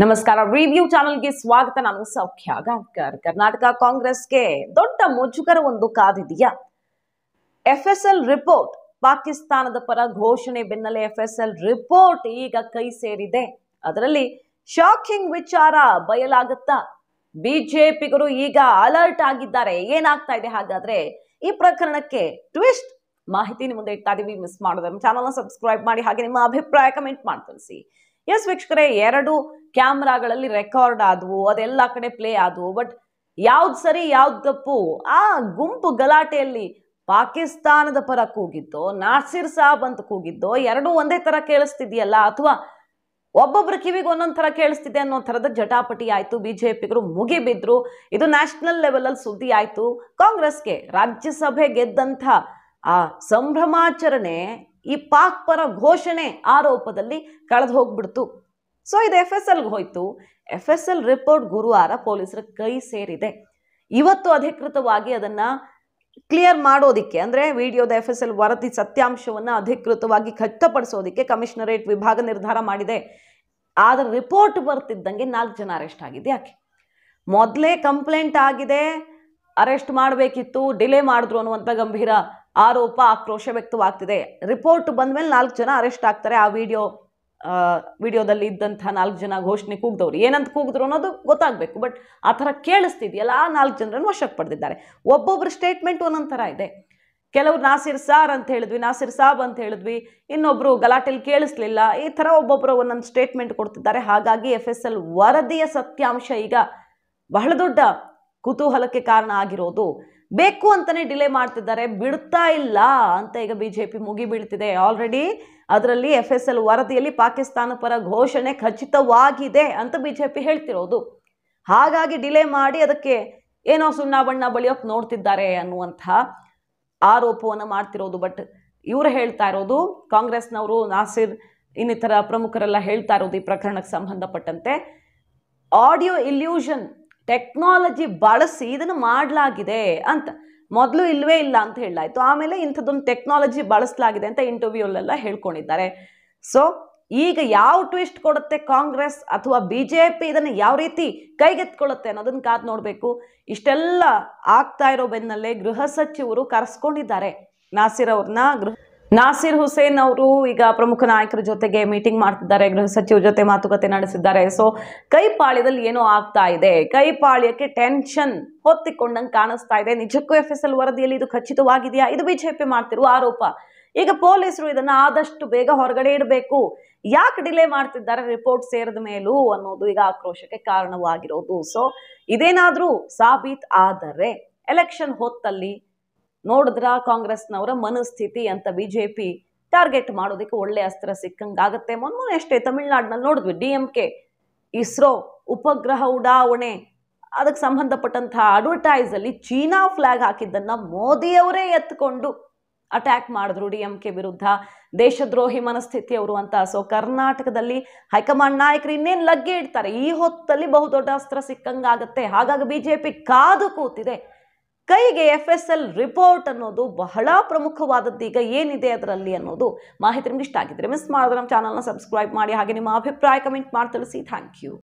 ನಮಸ್ಕಾರ ರಿವ್ಯೂ ಗೆ ಸ್ವಾಗತ ನಾನು ಸೌಖ್ಯ ಗಾಂಕರ್ ಕರ್ನಾಟಕ ಕಾಂಗ್ರೆಸ್ಗೆ ದೊಡ್ಡ ಒಂದು ಕಾದಿದೆಯಾ ಎಲ್ ರಿಪೋರ್ಟ್ ಪಾಕಿಸ್ತಾನದ ಪರ ಘೋಷಣೆ ಬೆನ್ನಲ್ಲೇ ಎಲ್ ರಿಪೋರ್ಟ್ ಈಗ ಕೈ ಸೇರಿದೆ ಅದರಲ್ಲಿ ಶಾಕಿಂಗ್ ವಿಚಾರ ಬಯಲಾಗುತ್ತಾ ಬಿಜೆಪಿಗರು ಈಗ ಅಲರ್ಟ್ ಆಗಿದ್ದಾರೆ ಏನಾಗ್ತಾ ಇದೆ ಹಾಗಾದ್ರೆ ಈ ಪ್ರಕರಣಕ್ಕೆ ಟ್ವಿಸ್ಟ್ ಮಾಹಿತಿ ಮುಂದೆ ಇಟ್ಟಾದೀವಿ ಮಿಸ್ ಮಿಸ್ ಚಾನಲ್ ಚಾನಲ್ನ ಸಬ್ಸ್ಕ್ರೈಬ್ ಮಾಡಿ ಹಾಗೆ ನಿಮ್ಮ ಅಭಿಪ್ರಾಯ ಕಮೆಂಟ್ ಮಾಡಿ ತಿಳಿಸಿ ಎಸ್ ವೀಕ್ಷಕರೇ ಎರಡು ಕ್ಯಾಮ್ರಾಗಳಲ್ಲಿ ರೆಕಾರ್ಡ್ ಆದವು ಅದೆಲ್ಲ ಕಡೆ ಪ್ಲೇ ಆದವು ಬಟ್ ಯಾವ್ದು ಸರಿ ಯಾವ್ದು ತಪ್ಪು ಆ ಗುಂಪು ಗಲಾಟೆಯಲ್ಲಿ ಪಾಕಿಸ್ತಾನದ ಪರ ಕೂಗಿದ್ದೋ ನಾಸಿರ್ ಸಾಬ್ ಅಂತ ಕೂಗಿದ್ದೋ ಎರಡೂ ಒಂದೇ ಥರ ಕೇಳಿಸ್ತಿದೆಯಲ್ಲ ಅಥವಾ ಒಬ್ಬೊಬ್ರು ಕಿವಿಗೆ ಒಂದೊಂದು ಥರ ಕೇಳಿಸ್ತಿದೆ ಅನ್ನೋ ಥರದ ಜಟಾಪಟಿ ಆಯಿತು ಬಿ ಜೆ ಪಿಗರು ಮುಗಿಬಿದ್ರು ಇದು ನ್ಯಾಷನಲ್ ಲೆವೆಲಲ್ಲಿ ಸುದ್ದಿ ಆಯಿತು ಕಾಂಗ್ರೆಸ್ಗೆ ರಾಜ್ಯಸಭೆ ಗೆದ್ದಂಥ ಆ ಸಂಭ್ರಮಾಚರಣೆ ಈ ಪಾಕ್ ಪರ ಘೋಷಣೆ ಆರೋಪದಲ್ಲಿ ಕಳೆದು ಹೋಗ್ಬಿಡ್ತು ಸೊ ಇದು ಎಫ್ ಎಸ್ ಎಲ್ಗೆ ಹೋಯಿತು ಎಫ್ ಎಸ್ ಎಲ್ ರಿಪೋರ್ಟ್ ಗುರುವಾರ ಪೊಲೀಸರ ಕೈ ಸೇರಿದೆ ಇವತ್ತು ಅಧಿಕೃತವಾಗಿ ಅದನ್ನು ಕ್ಲಿಯರ್ ಮಾಡೋದಿಕ್ಕೆ ಅಂದರೆ ವಿಡಿಯೋದ ಎಫ್ ಎಸ್ ಎಲ್ ವರದಿ ಸತ್ಯಾಂಶವನ್ನು ಅಧಿಕೃತವಾಗಿ ಖಚಿತಪಡಿಸೋದಕ್ಕೆ ಕಮಿಷನರೇಟ್ ವಿಭಾಗ ನಿರ್ಧಾರ ಮಾಡಿದೆ ಆದರೆ ರಿಪೋರ್ಟ್ ಬರ್ತಿದ್ದಂಗೆ ನಾಲ್ಕು ಜನ ಅರೆಸ್ಟ್ ಆಗಿದೆ ಯಾಕೆ ಮೊದಲೇ ಕಂಪ್ಲೇಂಟ್ ಆಗಿದೆ ಅರೆಸ್ಟ್ ಮಾಡಬೇಕಿತ್ತು ಡಿಲೇ ಮಾಡಿದ್ರು ಅನ್ನುವಂಥ ಗಂಭೀರ ಆರೋಪ ಆಕ್ರೋಶ ವ್ಯಕ್ತವಾಗ್ತಿದೆ ರಿಪೋರ್ಟ್ ಬಂದ ಮೇಲೆ ನಾಲ್ಕು ಜನ ಅರೆಸ್ಟ್ ಆಗ್ತಾರೆ ಆ ವಿಡಿಯೋ ವಿಡಿಯೋದಲ್ಲಿ ಇದ್ದಂಥ ನಾಲ್ಕು ಜನ ಘೋಷಣೆ ಕೂಗ್ದವ್ರು ಏನಂತ ಕೂಗಿದ್ರು ಅನ್ನೋದು ಗೊತ್ತಾಗಬೇಕು ಬಟ್ ಆ ಥರ ಕೇಳಿಸ್ತಿದೆಯಲ್ಲ ಆ ನಾಲ್ಕು ಜನರನ್ನು ವಶಕ್ಕೆ ಪಡೆದಿದ್ದಾರೆ ಒಬ್ಬೊಬ್ಬರ ಸ್ಟೇಟ್ಮೆಂಟ್ ಒಂದೊಂದು ಥರ ಇದೆ ಕೆಲವರು ನಾಸಿರ್ ಸಾರ್ ಅಂತ ಹೇಳಿದ್ವಿ ನಾಸಿರ್ ಸಾಬ್ ಅಂತ ಹೇಳಿದ್ವಿ ಇನ್ನೊಬ್ಬರು ಗಲಾಟೆಲಿ ಕೇಳಿಸ್ಲಿಲ್ಲ ಈ ಥರ ಒಬ್ಬೊಬ್ಬರು ಒಂದೊಂದು ಸ್ಟೇಟ್ಮೆಂಟ್ ಕೊಡ್ತಿದ್ದಾರೆ ಹಾಗಾಗಿ ಎಫ್ ಎಸ್ ಎಲ್ ವರದಿಯ ಸತ್ಯಾಂಶ ಈಗ ಬಹಳ ದೊಡ್ಡ ಕುತೂಹಲಕ್ಕೆ ಕಾರಣ ಆಗಿರೋದು ಬೇಕು ಅಂತಲೇ ಡಿಲೇ ಮಾಡ್ತಿದ್ದಾರೆ ಬಿಡ್ತಾ ಇಲ್ಲ ಅಂತ ಈಗ ಬಿ ಜೆ ಪಿ ಮುಗಿಬೀಳ್ತಿದೆ ಆಲ್ರೆಡಿ ಅದರಲ್ಲಿ ಎಫ್ ಎಸ್ ಎಲ್ ವರದಿಯಲ್ಲಿ ಪಾಕಿಸ್ತಾನ ಪರ ಘೋಷಣೆ ಖಚಿತವಾಗಿದೆ ಅಂತ ಬಿ ಜೆ ಪಿ ಹೇಳ್ತಿರೋದು ಹಾಗಾಗಿ ಡಿಲೇ ಮಾಡಿ ಅದಕ್ಕೆ ಏನೋ ಸುಣ್ಣ ಬಣ್ಣ ಬಳಿಯೋಕೆ ನೋಡ್ತಿದ್ದಾರೆ ಅನ್ನುವಂಥ ಆರೋಪವನ್ನು ಮಾಡ್ತಿರೋದು ಬಟ್ ಇವರು ಹೇಳ್ತಾ ಇರೋದು ಕಾಂಗ್ರೆಸ್ನವರು ನಾಸಿರ್ ಇನ್ನಿತರ ಪ್ರಮುಖರೆಲ್ಲ ಹೇಳ್ತಾ ಇರೋದು ಈ ಪ್ರಕರಣಕ್ಕೆ ಸಂಬಂಧಪಟ್ಟಂತೆ ಆಡಿಯೋ ಇಲ್ಯೂಷನ್ ಟೆಕ್ನಾಲಜಿ ಬಳಸಿ ಇದನ್ನು ಮಾಡಲಾಗಿದೆ ಅಂತ ಮೊದಲು ಇಲ್ಲವೇ ಇಲ್ಲ ಅಂತ ಹೇಳಲಾಯಿತು ಆಮೇಲೆ ಇಂಥದ್ದೊಂದು ಟೆಕ್ನಾಲಜಿ ಬಳಸಲಾಗಿದೆ ಅಂತ ಇಂಟರ್ವ್ಯೂಲೆಲ್ಲ ಹೇಳ್ಕೊಂಡಿದ್ದಾರೆ ಸೊ ಈಗ ಯಾವ ಟ್ವಿಸ್ಟ್ ಕೊಡುತ್ತೆ ಕಾಂಗ್ರೆಸ್ ಅಥವಾ ಬಿ ಜೆ ಪಿ ಇದನ್ನು ಯಾವ ರೀತಿ ಕೈಗೆತ್ಕೊಳ್ಳುತ್ತೆ ಅನ್ನೋದನ್ನ ಕಾದು ನೋಡಬೇಕು ಇಷ್ಟೆಲ್ಲ ಆಗ್ತಾ ಇರೋ ಬೆನ್ನಲ್ಲೇ ಗೃಹ ಸಚಿವರು ಕರೆಸ್ಕೊಂಡಿದ್ದಾರೆ ನಾಸಿರ್ ಅವ್ರನ್ನ ಗೃಹ ನಾಸಿರ್ ಹುಸೇನ್ ಅವರು ಈಗ ಪ್ರಮುಖ ನಾಯಕರ ಜೊತೆಗೆ ಮೀಟಿಂಗ್ ಮಾಡ್ತಿದ್ದಾರೆ ಗೃಹ ಸಚಿವರ ಜೊತೆ ಮಾತುಕತೆ ನಡೆಸಿದ್ದಾರೆ ಸೊ ಕೈಪಾಳ್ಯದಲ್ಲಿ ಏನೋ ಆಗ್ತಾ ಇದೆ ಕೈಪಾಳ್ಯಕ್ಕೆ ಟೆನ್ಷನ್ ಹೊತ್ತಿಕೊಂಡಂಗೆ ಕಾಣಿಸ್ತಾ ಇದೆ ನಿಜಕ್ಕೂ ಎಫ್ ಎಸ್ ಎಲ್ ವರದಿಯಲ್ಲಿ ಇದು ಖಚಿತವಾಗಿದೆಯಾ ಇದು ಬಿಜೆಪಿ ಮಾಡ್ತಿರುವ ಆರೋಪ ಈಗ ಪೊಲೀಸರು ಇದನ್ನ ಆದಷ್ಟು ಬೇಗ ಹೊರಗಡೆ ಇಡಬೇಕು ಯಾಕೆ ಡಿಲೇ ಮಾಡ್ತಿದ್ದಾರೆ ರಿಪೋರ್ಟ್ ಸೇರಿದ ಮೇಲೂ ಅನ್ನೋದು ಈಗ ಆಕ್ರೋಶಕ್ಕೆ ಕಾರಣವಾಗಿರೋದು ಸೊ ಇದೇನಾದರೂ ಸಾಬೀತ್ ಆದರೆ ಎಲೆಕ್ಷನ್ ಹೊತ್ತಲ್ಲಿ ನೋಡಿದ್ರ ಕಾಂಗ್ರೆಸ್ನವರ ಮನಸ್ಥಿತಿ ಅಂತ ಬಿ ಜೆ ಪಿ ಟಾರ್ಗೆಟ್ ಮಾಡೋದಕ್ಕೆ ಒಳ್ಳೆ ಅಸ್ತ್ರ ಸಿಕ್ಕಂಗಾಗತ್ತೆ ಮೊನ್ನೆ ಅಷ್ಟೇ ತಮಿಳ್ನಾಡಿನಲ್ಲಿ ನೋಡಿದ್ವಿ ಡಿ ಎಂ ಕೆ ಇಸ್ರೋ ಉಪಗ್ರಹ ಉಡಾವಣೆ ಅದಕ್ಕೆ ಸಂಬಂಧಪಟ್ಟಂತಹ ಅಡ್ವರ್ಟೈಸ್ ಅಲ್ಲಿ ಚೀನಾ ಫ್ಲಾಗ್ ಹಾಕಿದ್ದನ್ನ ಮೋದಿಯವರೇ ಎತ್ಕೊಂಡು ಅಟ್ಯಾಕ್ ಮಾಡಿದ್ರು ಡಿ ಎಂ ಕೆ ವಿರುದ್ಧ ದೇಶದ್ರೋಹಿ ಮನಸ್ಥಿತಿ ಅವರು ಅಂತ ಸೊ ಕರ್ನಾಟಕದಲ್ಲಿ ಹೈಕಮಾಂಡ್ ನಾಯಕರು ಇನ್ನೇನು ಲಗ್ಗೆ ಇಡ್ತಾರೆ ಈ ಹೊತ್ತಲ್ಲಿ ಬಹುದೊಡ್ಡ ಅಸ್ತ್ರ ಸಿಕ್ಕಂಗಾಗತ್ತೆ ಹಾಗಾಗಿ ಬಿ ಜೆ ಪಿ ಕಾದು ಕೂತಿದೆ ಕೈಗೆ ಎಫ್ ಎಸ್ ಎಲ್ ರಿಪೋರ್ಟ್ ಅನ್ನೋದು ಬಹಳ ಪ್ರಮುಖವಾದದ್ದು ಈಗ ಏನಿದೆ ಅದರಲ್ಲಿ ಅನ್ನೋದು ಮಾಹಿತಿ ನಿಮ್ಗೆ ಇಷ್ಟ ಆಗಿದ್ರೆ ಮಿಸ್ ಮಾಡಿದ್ರೆ ನಮ್ಮ ಚಾನಲ್ನ ಸಬ್ಸ್ಕ್ರೈಬ್ ಮಾಡಿ ಹಾಗೆ ನಿಮ್ಮ ಅಭಿಪ್ರಾಯ ಕಮೆಂಟ್ ಮಾಡಿ ತಿಳಿಸಿ ಥ್ಯಾಂಕ್ ಯು